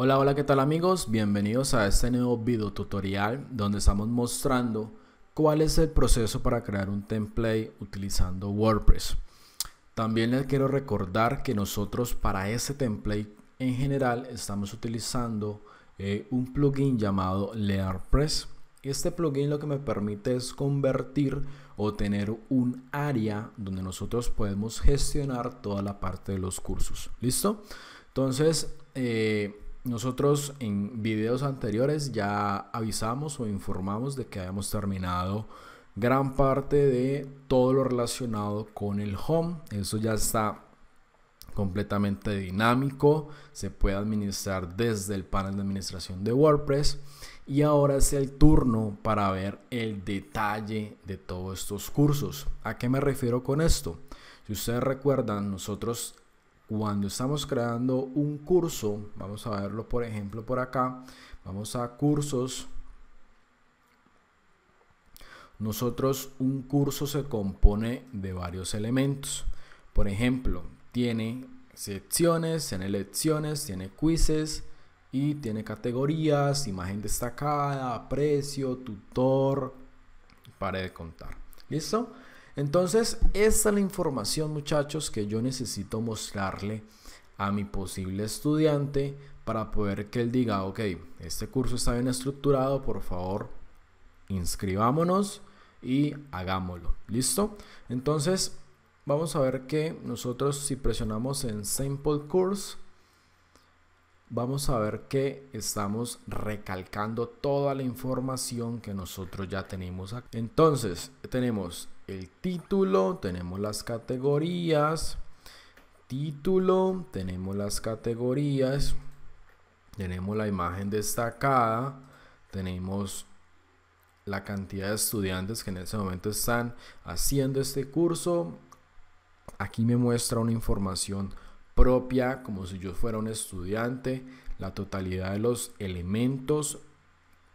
Hola, hola, ¿qué tal amigos? Bienvenidos a este nuevo video tutorial donde estamos mostrando cuál es el proceso para crear un template utilizando WordPress. También les quiero recordar que nosotros para este template en general estamos utilizando eh, un plugin llamado LearPress. Este plugin lo que me permite es convertir o tener un área donde nosotros podemos gestionar toda la parte de los cursos. ¿Listo? Entonces, eh, nosotros en videos anteriores ya avisamos o informamos de que habíamos terminado gran parte de todo lo relacionado con el home. Eso ya está completamente dinámico, se puede administrar desde el panel de administración de WordPress. Y ahora es el turno para ver el detalle de todos estos cursos. ¿A qué me refiero con esto? Si ustedes recuerdan, nosotros cuando estamos creando un curso, vamos a verlo por ejemplo por acá, vamos a cursos. Nosotros un curso se compone de varios elementos. Por ejemplo, tiene secciones, tiene lecciones, tiene quizzes y tiene categorías, imagen destacada, precio, tutor, para de contar. ¿Listo? Entonces, esta es la información, muchachos, que yo necesito mostrarle a mi posible estudiante para poder que él diga, ok, este curso está bien estructurado, por favor, inscribámonos y hagámoslo. ¿Listo? Entonces, vamos a ver que nosotros si presionamos en simple Course, vamos a ver que estamos recalcando toda la información que nosotros ya tenemos Entonces, tenemos el título, tenemos las categorías, título, tenemos las categorías, tenemos la imagen destacada, tenemos la cantidad de estudiantes que en ese momento están haciendo este curso. Aquí me muestra una información propia, como si yo fuera un estudiante, la totalidad de los elementos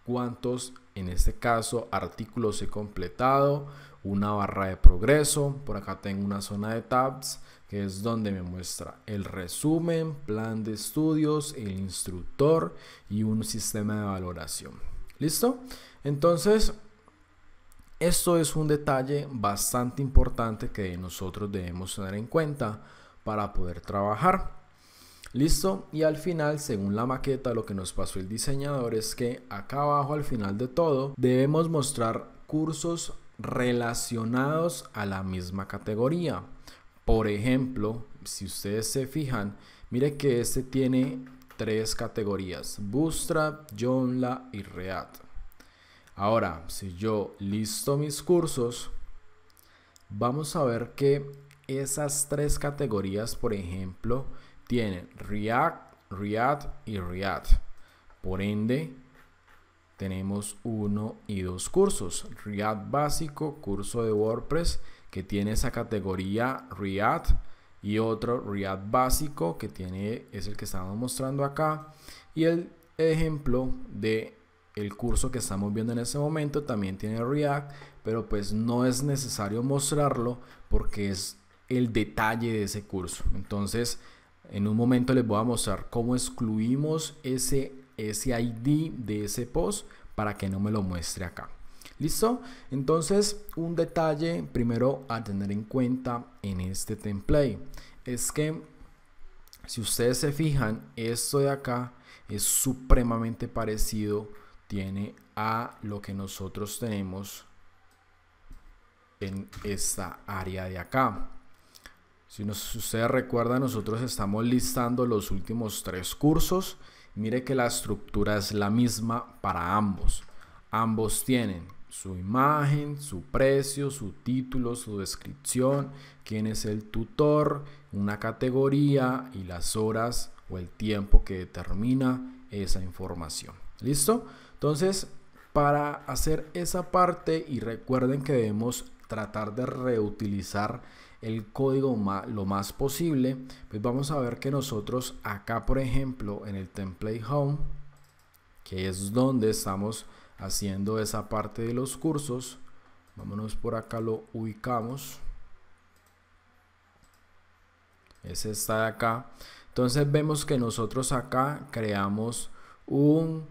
cuántos, en este caso, artículos he completado, una barra de progreso, por acá tengo una zona de tabs, que es donde me muestra el resumen, plan de estudios, el instructor y un sistema de valoración. ¿Listo? Entonces, esto es un detalle bastante importante que nosotros debemos tener en cuenta para poder trabajar. Listo, y al final, según la maqueta, lo que nos pasó el diseñador es que acá abajo al final de todo debemos mostrar cursos relacionados a la misma categoría. Por ejemplo, si ustedes se fijan, mire que este tiene tres categorías, Bootstrap, Joomla y React. Ahora, si yo listo mis cursos, vamos a ver que esas tres categorías, por ejemplo, tienen React, React y React. Por ende, tenemos uno y dos cursos. React básico, curso de WordPress, que tiene esa categoría React. Y otro React básico, que tiene, es el que estamos mostrando acá. Y el ejemplo de el curso que estamos viendo en este momento también tiene React, pero pues no es necesario mostrarlo porque es el detalle de ese curso. Entonces, en un momento les voy a mostrar cómo excluimos ese, ID de ese post para que no me lo muestre acá. ¿Listo? Entonces, un detalle primero a tener en cuenta en este template es que si ustedes se fijan, esto de acá es supremamente parecido tiene a lo que nosotros tenemos en esta área de acá. Si, usted recuerda, nosotros estamos listando los últimos tres cursos. Mire que la estructura es la misma para ambos. Ambos tienen su imagen, su precio, su título, su descripción, quién es el tutor, una categoría y las horas o el tiempo que determina esa información. ¿Listo? Entonces, para hacer esa parte y recuerden que debemos tratar de reutilizar el código lo más posible, pues vamos a ver que nosotros acá, por ejemplo, en el template home, que es donde estamos haciendo esa parte de los cursos, vámonos por acá, lo ubicamos. ese está de acá. Entonces vemos que nosotros acá creamos un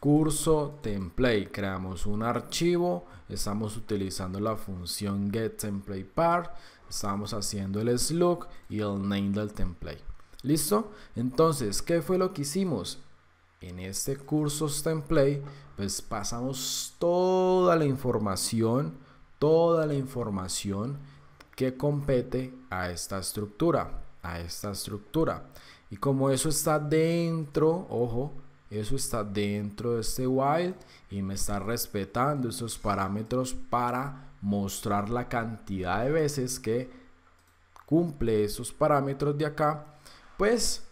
curso template, creamos un archivo, estamos utilizando la función get template Estamos haciendo el slug y el name del template. ¿Listo? Entonces, ¿qué fue lo que hicimos? En este curso template, pues pasamos toda la información, toda la información que compete a esta estructura, a esta estructura. Y como eso está dentro, ojo, eso está dentro de este while y me está respetando esos parámetros para mostrar la cantidad de veces que cumple esos parámetros de acá, pues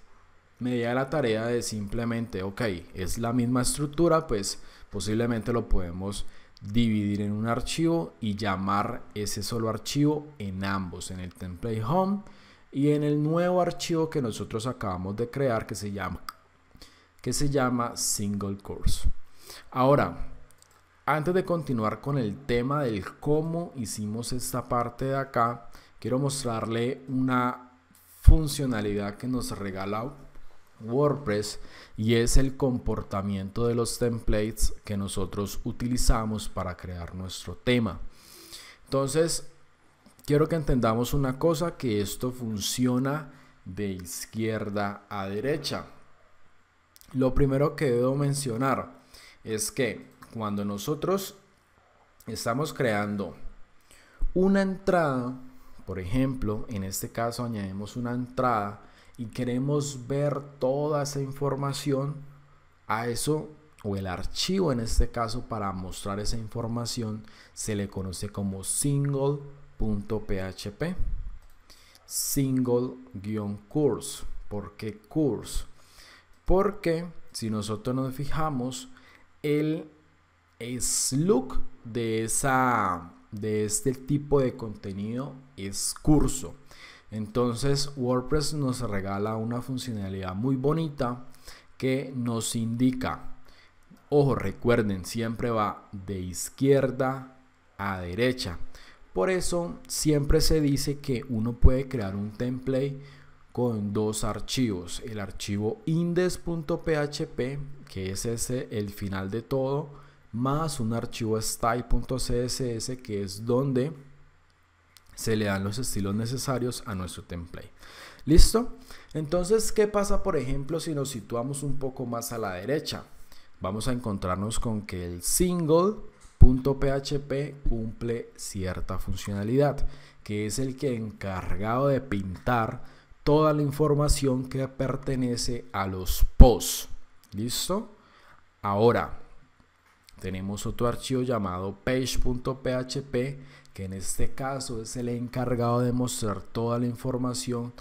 media la tarea de simplemente, ok, es la misma estructura, pues posiblemente lo podemos dividir en un archivo y llamar ese solo archivo en ambos, en el template home y en el nuevo archivo que nosotros acabamos de crear que se llama que se llama single course. Ahora, antes de continuar con el tema del cómo hicimos esta parte de acá, quiero mostrarle una funcionalidad que nos regala WordPress y es el comportamiento de los templates que nosotros utilizamos para crear nuestro tema. Entonces, quiero que entendamos una cosa, que esto funciona de izquierda a derecha. Lo primero que debo mencionar es que cuando nosotros estamos creando una entrada, por ejemplo, en este caso añadimos una entrada y queremos ver toda esa información a eso o el archivo en este caso para mostrar esa información se le conoce como single.php single-course ¿por qué course? porque si nosotros nos fijamos el look de, esa, de este tipo de contenido es curso. Entonces WordPress nos regala una funcionalidad muy bonita que nos indica, ojo, recuerden, siempre va de izquierda a derecha. Por eso siempre se dice que uno puede crear un template con dos archivos, el archivo index.php, que es ese, el final de todo, más un archivo style.css que es donde se le dan los estilos necesarios a nuestro template. ¿Listo? Entonces, ¿qué pasa, por ejemplo, si nos situamos un poco más a la derecha? Vamos a encontrarnos con que el single.php cumple cierta funcionalidad, que es el que encargado de pintar toda la información que pertenece a los posts. ¿Listo? Ahora, tenemos otro archivo llamado page.php, que en este caso es el encargado de mostrar toda la información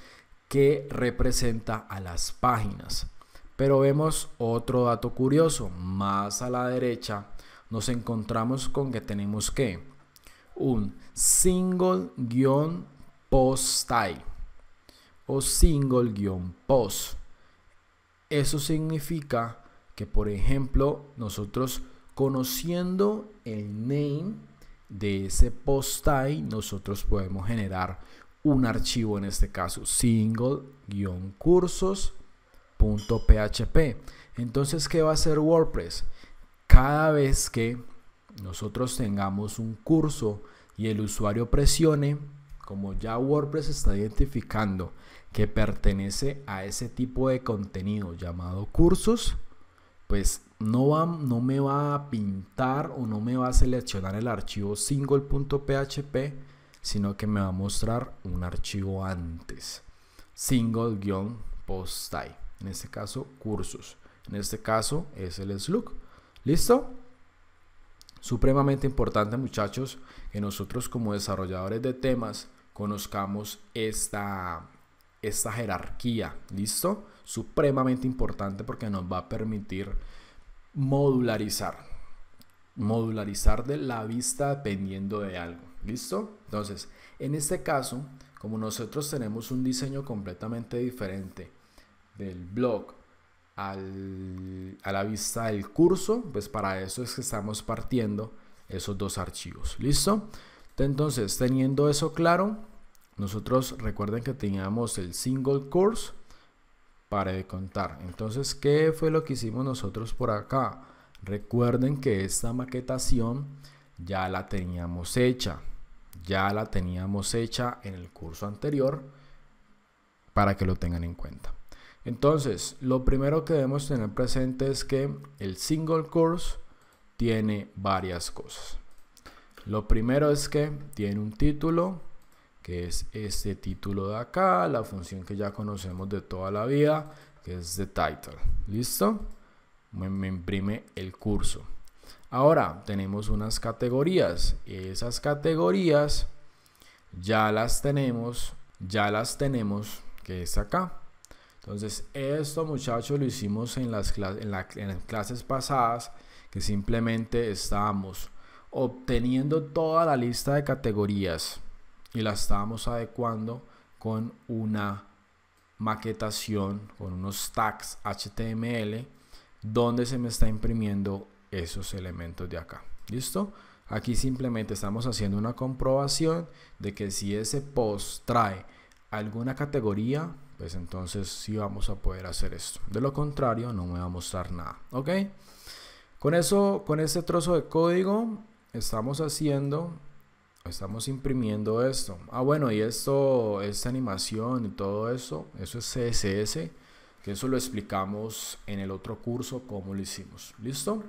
que representa a las páginas. Pero vemos otro dato curioso, más a la derecha nos encontramos con que tenemos que un single-post type o single-post. Eso significa que, por ejemplo, nosotros Conociendo el name de ese post type, nosotros podemos generar un archivo, en este caso single-cursos.php. Entonces, ¿qué va a hacer WordPress? Cada vez que nosotros tengamos un curso y el usuario presione, como ya WordPress está identificando que pertenece a ese tipo de contenido llamado cursos, pues no, va, no me va a pintar o no me va a seleccionar el archivo single.php, sino que me va a mostrar un archivo antes, single-post en este caso cursos, en este caso es el slug. ¿Listo? Supremamente importante muchachos que nosotros como desarrolladores de temas conozcamos esta esta jerarquía, ¿listo? Supremamente importante porque nos va a permitir modularizar, modularizar de la vista dependiendo de algo, ¿listo? Entonces, en este caso, como nosotros tenemos un diseño completamente diferente del blog al, a la vista del curso, pues para eso es que estamos partiendo esos dos archivos, ¿listo? Entonces, teniendo eso claro, nosotros recuerden que teníamos el single course para contar. Entonces, ¿qué fue lo que hicimos nosotros por acá? Recuerden que esta maquetación ya la teníamos hecha. Ya la teníamos hecha en el curso anterior para que lo tengan en cuenta. Entonces, lo primero que debemos tener presente es que el single course tiene varias cosas. Lo primero es que tiene un título, que es este título de acá, la función que ya conocemos de toda la vida, que es de title. ¿Listo? Me, imprime el curso. Ahora tenemos unas categorías. Esas categorías ya las tenemos, ya las tenemos, que es acá. Entonces, esto muchachos lo hicimos en las, en las, clases pasadas, que simplemente estábamos obteniendo toda la lista de categorías y la estábamos adecuando con una maquetación, con unos tags HTML, donde se me está imprimiendo esos elementos de acá. ¿Listo? Aquí simplemente estamos haciendo una comprobación de que si ese post trae alguna categoría, pues entonces sí vamos a poder hacer esto. De lo contrario, no me va a mostrar nada. ¿Ok? Con eso, con este trozo de código, estamos haciendo Estamos imprimiendo esto. Ah, bueno, y esto, esta animación y todo eso, eso es CSS, que eso lo explicamos en el otro curso cómo lo hicimos. ¿Listo?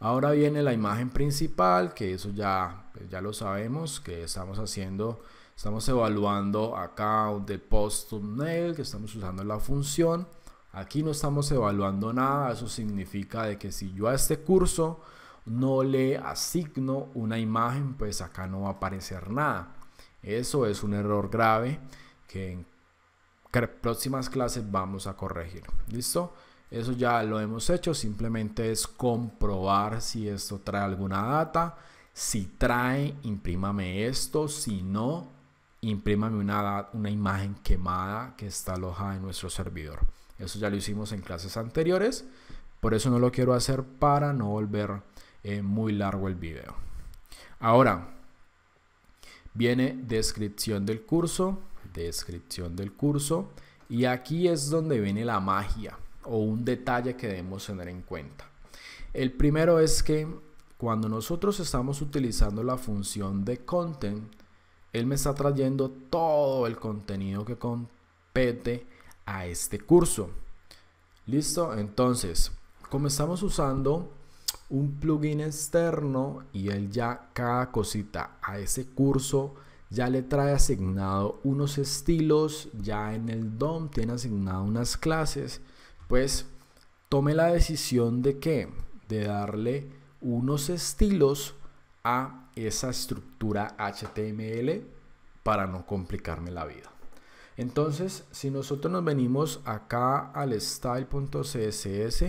Ahora viene la imagen principal, que eso ya, pues, ya lo sabemos, que estamos haciendo, estamos evaluando acá de post thumbnail, que estamos usando la función. Aquí no estamos evaluando nada, eso significa de que si yo a este curso no le asigno una imagen, pues acá no va a aparecer nada. Eso es un error grave que en próximas clases vamos a corregir. ¿Listo? Eso ya lo hemos hecho, simplemente es comprobar si esto trae alguna data. Si trae, imprímame esto. Si no, imprímame una, una imagen quemada que está alojada en nuestro servidor. Eso ya lo hicimos en clases anteriores. Por eso no lo quiero hacer para no volver muy largo el video. Ahora, viene descripción del curso, descripción del curso, y aquí es donde viene la magia o un detalle que debemos tener en cuenta. El primero es que cuando nosotros estamos utilizando la función de content, él me está trayendo todo el contenido que compete a este curso. Listo, entonces, como estamos usando un plugin externo y él ya cada cosita a ese curso ya le trae asignado unos estilos, ya en el DOM tiene asignado unas clases, pues tome la decisión de que de darle unos estilos a esa estructura HTML para no complicarme la vida. Entonces, si nosotros nos venimos acá al style.css,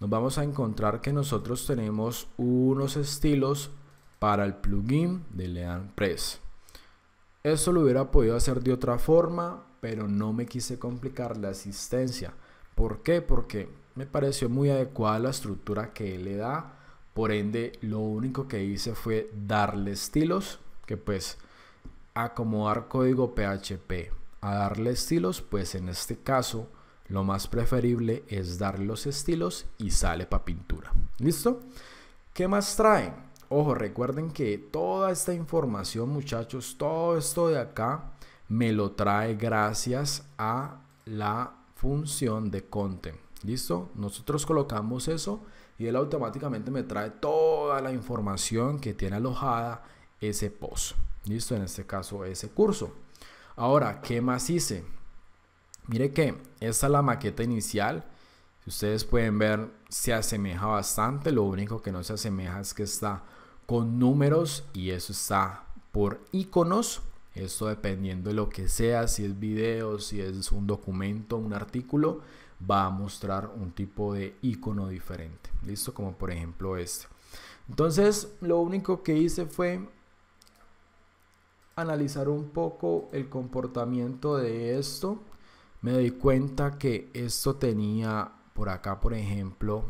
nos vamos a encontrar que nosotros tenemos unos estilos para el plugin de LeanPress. Press. Esto lo hubiera podido hacer de otra forma, pero no me quise complicar la asistencia. ¿Por qué? Porque me pareció muy adecuada la estructura que le da. Por ende, lo único que hice fue darle estilos, que pues acomodar código PHP a darle estilos, pues en este caso lo más preferible es dar los estilos y sale para pintura. ¿Listo? ¿Qué más trae Ojo, recuerden que toda esta información, muchachos, todo esto de acá me lo trae gracias a la función de content. ¿Listo? Nosotros colocamos eso y él automáticamente me trae toda la información que tiene alojada ese post. ¿Listo? En este caso, ese curso. Ahora, ¿qué más hice? Mire que esta es la maqueta inicial. Si ustedes pueden ver, se asemeja bastante. Lo único que no se asemeja es que está con números y eso está por iconos. Esto dependiendo de lo que sea, si es video, si es un documento, un artículo, va a mostrar un tipo de icono diferente. Listo, como por ejemplo este. Entonces, lo único que hice fue analizar un poco el comportamiento de esto me doy cuenta que esto tenía por acá, por ejemplo,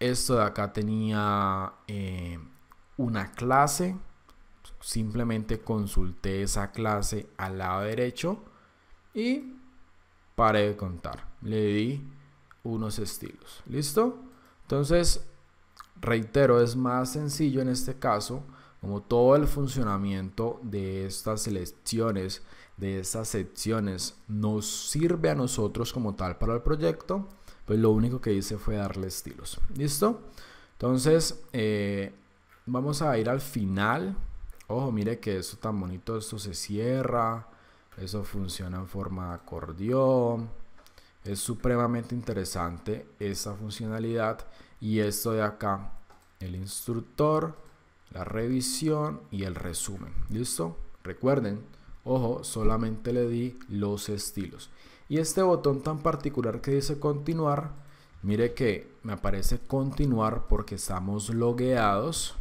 esto de acá tenía eh, una clase. Simplemente consulté esa clase al lado derecho y paré de contar. Le di unos estilos. ¿Listo? Entonces, reitero, es más sencillo en este caso, como todo el funcionamiento de estas selecciones de esas secciones nos sirve a nosotros como tal para el proyecto, pues lo único que hice fue darle estilos. ¿Listo? Entonces, eh, vamos a ir al final. Ojo, mire que eso tan bonito, esto se cierra. Eso funciona en forma de acordeón. Es supremamente interesante esa funcionalidad. Y esto de acá, el instructor, la revisión y el resumen. ¿Listo? Recuerden, Ojo, solamente le di los estilos. Y este botón tan particular que dice continuar, mire que me aparece continuar porque estamos logueados.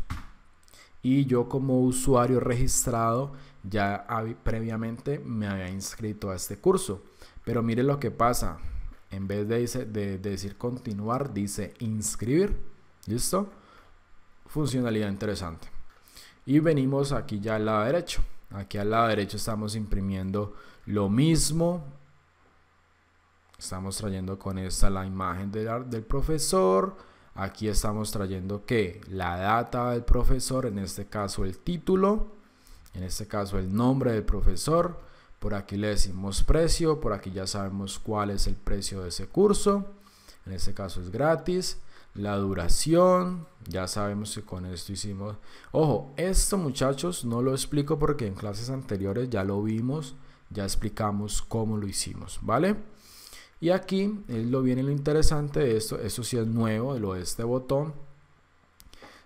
Y yo como usuario registrado ya previamente me había inscrito a este curso. Pero mire lo que pasa. En vez de, decir continuar, dice inscribir. ¿Listo? Funcionalidad interesante. Y venimos aquí ya al lado derecho Aquí al lado derecho estamos imprimiendo lo mismo. Estamos trayendo con esta la imagen del, del profesor. Aquí estamos trayendo que la data del profesor, en este caso el título, en este caso el nombre del profesor. Por aquí le decimos precio, por aquí ya sabemos cuál es el precio de ese curso. En este caso es gratis la duración. Ya sabemos que con esto hicimos... Ojo, esto muchachos no lo explico porque en clases anteriores ya lo vimos, ya explicamos cómo lo hicimos, ¿vale? Y aquí es eh, lo viene lo interesante de esto, esto sí es nuevo, lo de este botón.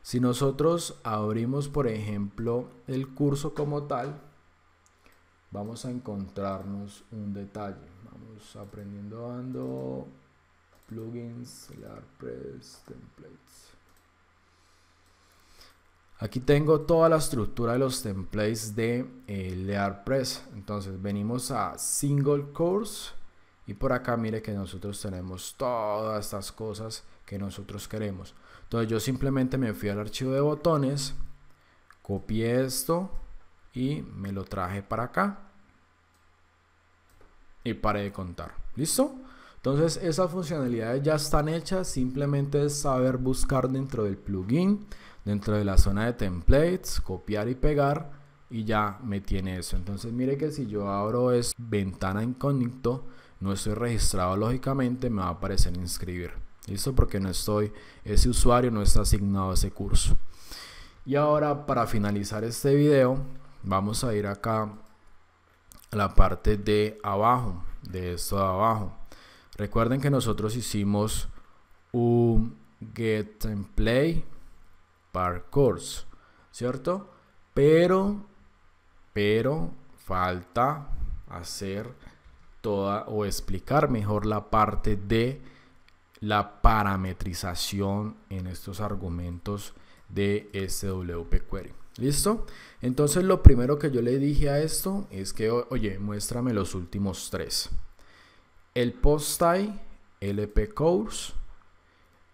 Si nosotros abrimos, por ejemplo, el curso como tal, vamos a encontrarnos un detalle. Vamos aprendiendo ando plugins, LearPress, templates. Aquí tengo toda la estructura de los templates de eh, LearPress. Entonces venimos a Single Course y por acá mire que nosotros tenemos todas estas cosas que nosotros queremos. Entonces yo simplemente me fui al archivo de botones, copié esto y me lo traje para acá. Y paré de contar. ¿Listo? Entonces esas funcionalidades ya están hechas, simplemente es saber buscar dentro del plugin, dentro de la zona de templates, copiar y pegar y ya me tiene eso. Entonces mire que si yo abro es ventana incógnito, no estoy registrado lógicamente, me va a aparecer inscribir. ¿Listo? Porque no estoy, ese usuario no está asignado a ese curso. Y ahora para finalizar este video, vamos a ir acá a la parte de abajo, de esto de abajo. Recuerden que nosotros hicimos un get and play ¿cierto? Pero, pero falta hacer toda o explicar mejor la parte de la parametrización en estos argumentos de SWP query. ¿Listo? Entonces lo primero que yo le dije a esto es que, oye, muéstrame los últimos tres el post type, lp course,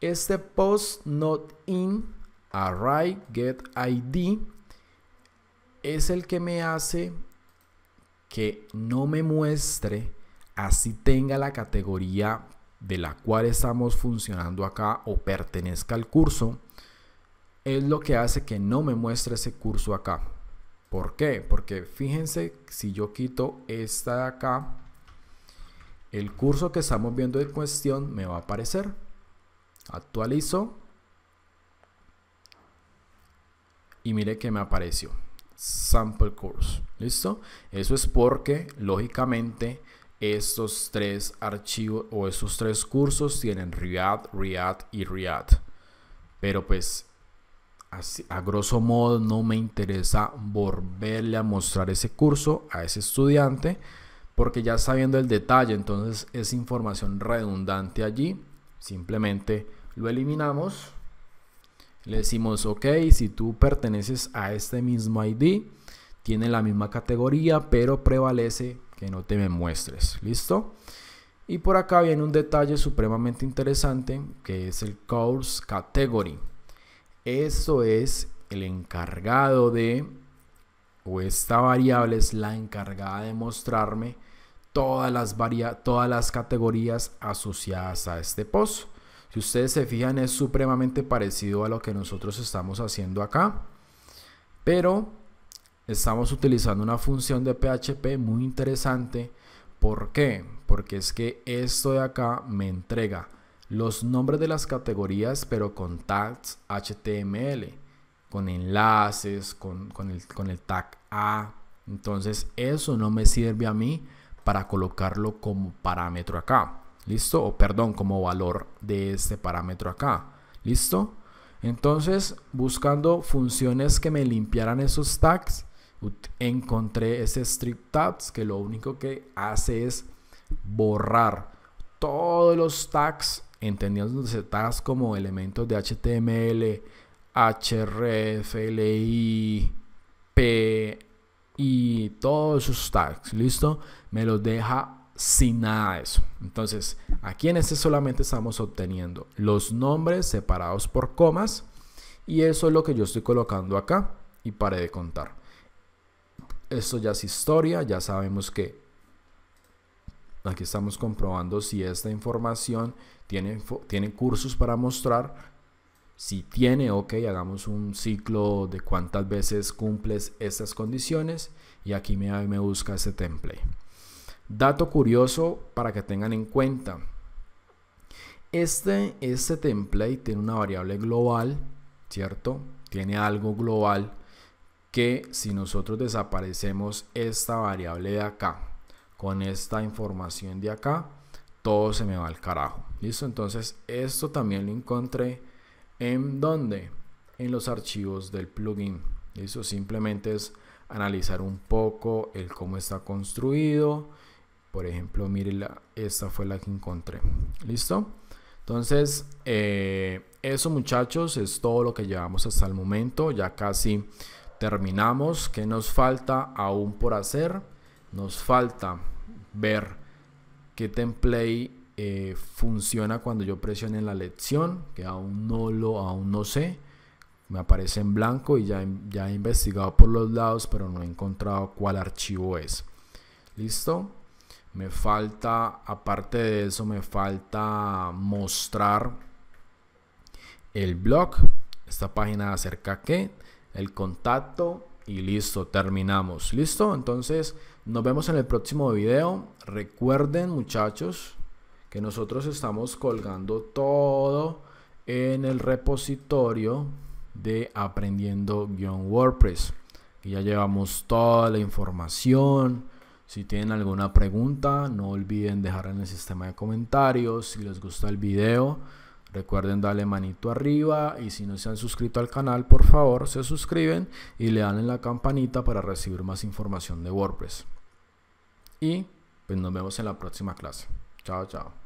este post not in array get id es el que me hace que no me muestre así tenga la categoría de la cual estamos funcionando acá o pertenezca al curso, es lo que hace que no me muestre ese curso acá. ¿Por qué? Porque fíjense, si yo quito esta de acá, el curso que estamos viendo en cuestión me va a aparecer. Actualizo. Y mire que me apareció. Sample course. ¿Listo? Eso es porque, lógicamente, estos tres archivos o estos tres cursos tienen React, React y React. Pero pues a grosso modo no me interesa volverle a mostrar ese curso a ese estudiante porque ya sabiendo el detalle, entonces es información redundante allí. Simplemente lo eliminamos. Le decimos, ok, si tú perteneces a este mismo ID, tiene la misma categoría, pero prevalece que no te me muestres. ¿Listo? Y por acá viene un detalle supremamente interesante, que es el Course Category. Eso es el encargado de o esta variable es la encargada de mostrarme todas las, todas las categorías asociadas a este post Si ustedes se fijan es supremamente parecido a lo que nosotros estamos haciendo acá, pero estamos utilizando una función de PHP muy interesante. ¿Por qué? Porque es que esto de acá me entrega los nombres de las categorías, pero con tags HTML, con enlaces, con, el, con el tag A. Entonces eso no me sirve a mí para colocarlo como parámetro acá. ¿Listo? O perdón, como valor de este parámetro acá. ¿Listo? Entonces, buscando funciones que me limpiaran esos tags, encontré ese strip tags que lo único que hace es borrar todos los tags, entendiendo tags como elementos de HTML, href, li, p, y todos sus tags, ¿listo? Me los deja sin nada de eso. Entonces, aquí en este solamente estamos obteniendo los nombres separados por comas y eso es lo que yo estoy colocando acá y paré de contar. Esto ya es historia, ya sabemos que aquí estamos comprobando si esta información tiene, tiene cursos para mostrar si tiene, ok, hagamos un ciclo de cuántas veces cumples estas condiciones y aquí me, busca ese template. Dato curioso para que tengan en cuenta. Este, este template tiene una variable global, ¿cierto? Tiene algo global que si nosotros desaparecemos esta variable de acá, con esta información de acá, todo se me va al carajo. ¿Listo? Entonces esto también lo encontré ¿En dónde? En los archivos del plugin. Eso simplemente es analizar un poco el cómo está construido. Por ejemplo, mire, esta fue la que encontré. ¿Listo? Entonces, eh, eso muchachos es todo lo que llevamos hasta el momento. Ya casi terminamos. ¿Qué nos falta aún por hacer? Nos falta ver qué template eh, funciona cuando yo presione la lección, que aún no lo, aún no sé. Me aparece en blanco y ya, ya he investigado por los lados, pero no he encontrado cuál archivo es. ¿Listo? Me falta, aparte de eso, me falta mostrar el blog. Esta página acerca que el contacto y listo, terminamos. ¿Listo? Entonces, nos vemos en el próximo video. Recuerden, muchachos, que nosotros estamos colgando todo en el repositorio de aprendiendo-wordpress. Y ya llevamos toda la información. Si tienen alguna pregunta, no olviden dejarla en el sistema de comentarios. Si les gusta el video, recuerden darle manito arriba. Y si no se han suscrito al canal, por favor, se suscriben y le dan en la campanita para recibir más información de WordPress. Y pues nos vemos en la próxima clase. Chao, chao.